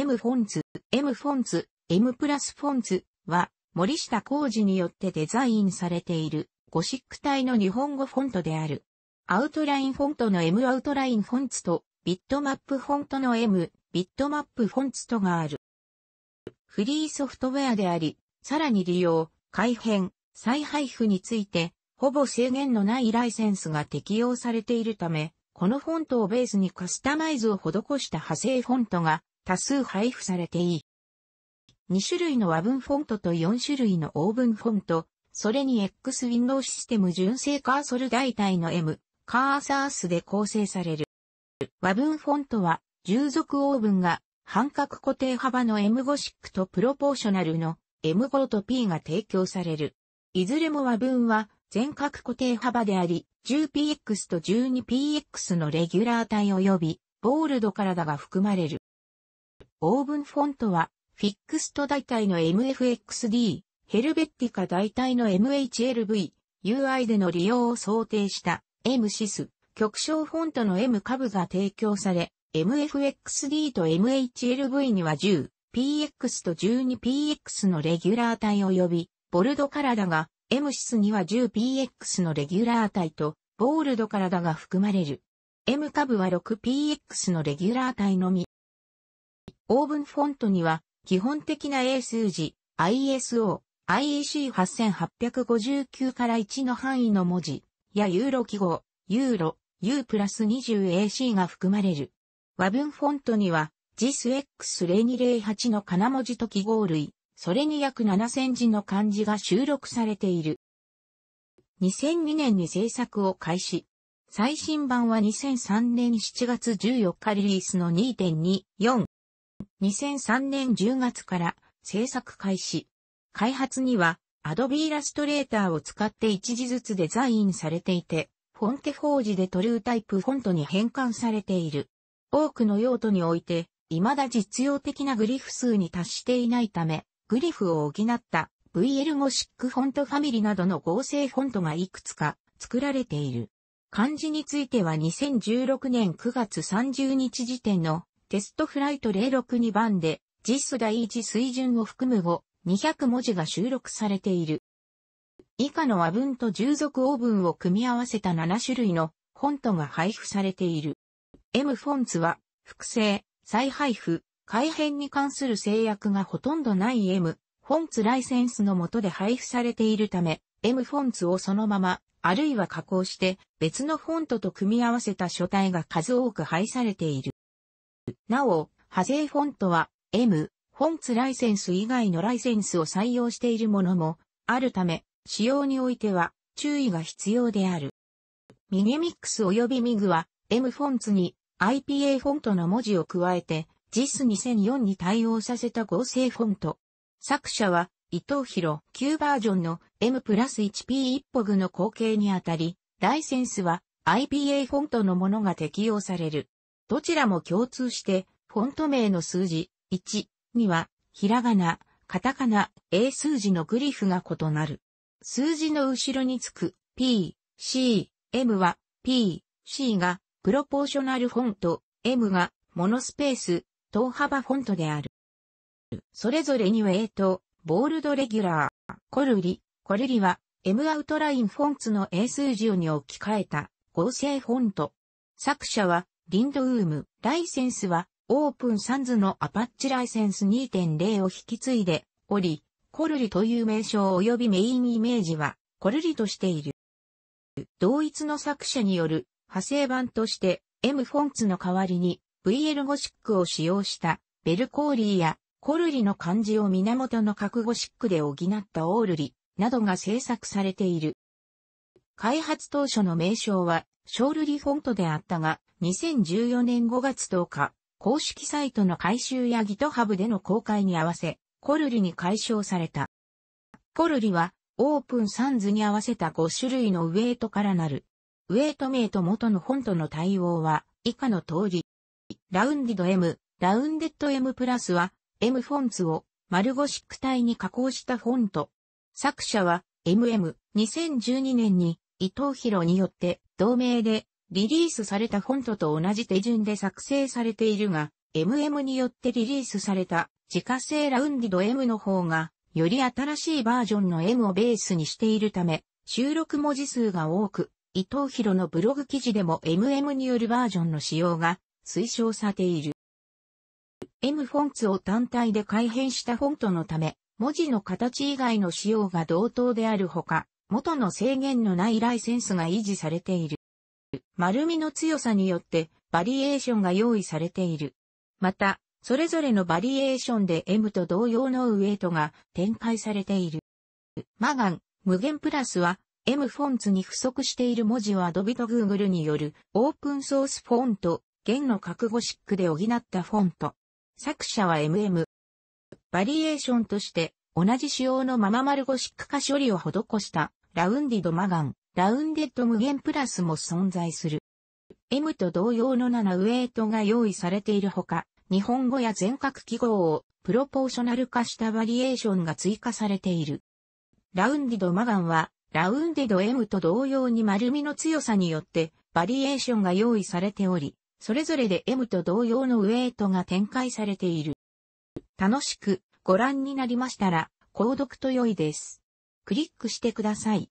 M フォンツ、M フォンツ、M プラスフォンツは森下浩二によってデザインされているゴシック体の日本語フォントである。アウトラインフォントの M アウトラインフォンツとビットマップフォントの M ビットマップフォンツとがある。フリーソフトウェアであり、さらに利用、改変、再配布について、ほぼ制限のないライセンスが適用されているため、このフォントをベースにカスタマイズを施した派生フォントが多数配布されていい。2種類の和文フォントと4種類のオーブンフォント、それに X ウィンドウシステム純正カーソル代替の M、カーサースで構成される。和文フォントは、従属オーブンが、半角固定幅の M ゴシックとプロポーショナルの M5 と P が提供される。いずれも和文は全角固定幅であり、10px と 12px のレギュラー体及び、ボールド体が含まれる。オーブンフォントは、フィックスト代替の MFXD、ヘルベッティカ代替の MHLV、UI での利用を想定した MSIS、極小フォントの M 株が提供され、MFXD と MHLV には 10PX と 12PX のレギュラー体及び、ボルドカラダが、MSIS には 10PX のレギュラー体と、ボールドカラダが含まれる。M 株は 6PX のレギュラー体のみ。オーブンフォントには、基本的な英数字、ISO、IEC8859 から1の範囲の文字、やユーロ記号、ユーロ、U プラス 20AC が含まれる。和文フォントには、JISX0208 の金文字と記号類、それに約7000字の漢字が収録されている。2002年に制作を開始。最新版は2003年7月14日リリースの2.24 2003年10月から制作開始。開発にはアドビーラストレーターを使って一字ずつデザインされていて、フォンテ法示でトルータイプフォントに変換されている。多くの用途において、未だ実用的なグリフ数に達していないため、グリフを補った VL ゴシックフォントファミリなどの合成フォントがいくつか作られている。漢字については2016年9月30日時点のテストフライト062番で、実第一水準を含む後、200文字が収録されている。以下の和文と従属オーブンを組み合わせた7種類のフォントが配布されている。M フォンツは、複製、再配布、改変に関する制約がほとんどない M フォンツライセンスの下で配布されているため、M フォンツをそのまま、あるいは加工して別のフォントと組み合わせた書体が数多く配されている。なお、派生フォントは M、フォンツライセンス以外のライセンスを採用しているものもあるため、使用においては注意が必要である。ミニミックス及びミグは M フォンツに IPA フォントの文字を加えて JIS2004 に対応させた合成フォント。作者は伊藤博旧バージョンの M プラス 1P 一歩具の後継にあたり、ライセンスは IPA フォントのものが適用される。どちらも共通して、フォント名の数字、1、2は、ひらがな、カタカナ、英数字のグリフが異なる。数字の後ろにつく、p、c、m は、p、c が、プロポーショナルフォント、m が、モノスペース、等幅フォントである。それぞれには、a と、ボールドレギュラー、コルリ、コルリは、m アウトラインフォンツの英数字に置き換えた、合成フォント。作者は、リンドウーム、ライセンスは、オープンサンズのアパッチライセンス2.0を引き継いでおり、コルリという名称及びメインイメージは、コルリとしている。同一の作者による派生版として M フォンツの代わりに VL ゴシックを使用したベルコーリーやコルリの漢字を源の核ゴシックで補ったオールリなどが制作されている。開発当初の名称はショールリフォントであったが、2014年5月10日、公式サイトの改修や GitHub での公開に合わせ、コルリに解消された。コルリは、オープンサンズに合わせた5種類のウェイトからなる。ウェイト名と元のフォントの対応は、以下の通り。ラウンディド M、ラウンデッド M プラスは、M フォンツを、丸ゴシック体に加工したフォント。作者は、MM、2012年に、伊藤博によって、同名で、リリースされたフォントと同じ手順で作成されているが、MM によってリリースされた自家製ラウンディド M の方が、より新しいバージョンの M をベースにしているため、収録文字数が多く、伊藤博のブログ記事でも MM によるバージョンの使用が推奨されている。M フォンツを単体で改変したフォントのため、文字の形以外の仕様が同等であるほか、元の制限のないライセンスが維持されている。丸みの強さによってバリエーションが用意されている。また、それぞれのバリエーションで M と同様のウエイトが展開されている。マガン、無限プラスは M フォンツに付属している文字を Adobe と Google によるオープンソースフォント、弦の角ゴシックで補ったフォント。作者は MM。バリエーションとして同じ仕様のまま丸ゴシック化処理を施したラウンディドマガン、ラウンデッド無限プラスも存在する。M と同様の7ウェイトが用意されているほか、日本語や全角記号をプロポーショナル化したバリエーションが追加されている。ラウンディドマガンは、ラウンデッド M と同様に丸みの強さによってバリエーションが用意されており、それぞれで M と同様のウェイトが展開されている。楽しくご覧になりましたら、購読と良いです。クリックしてください。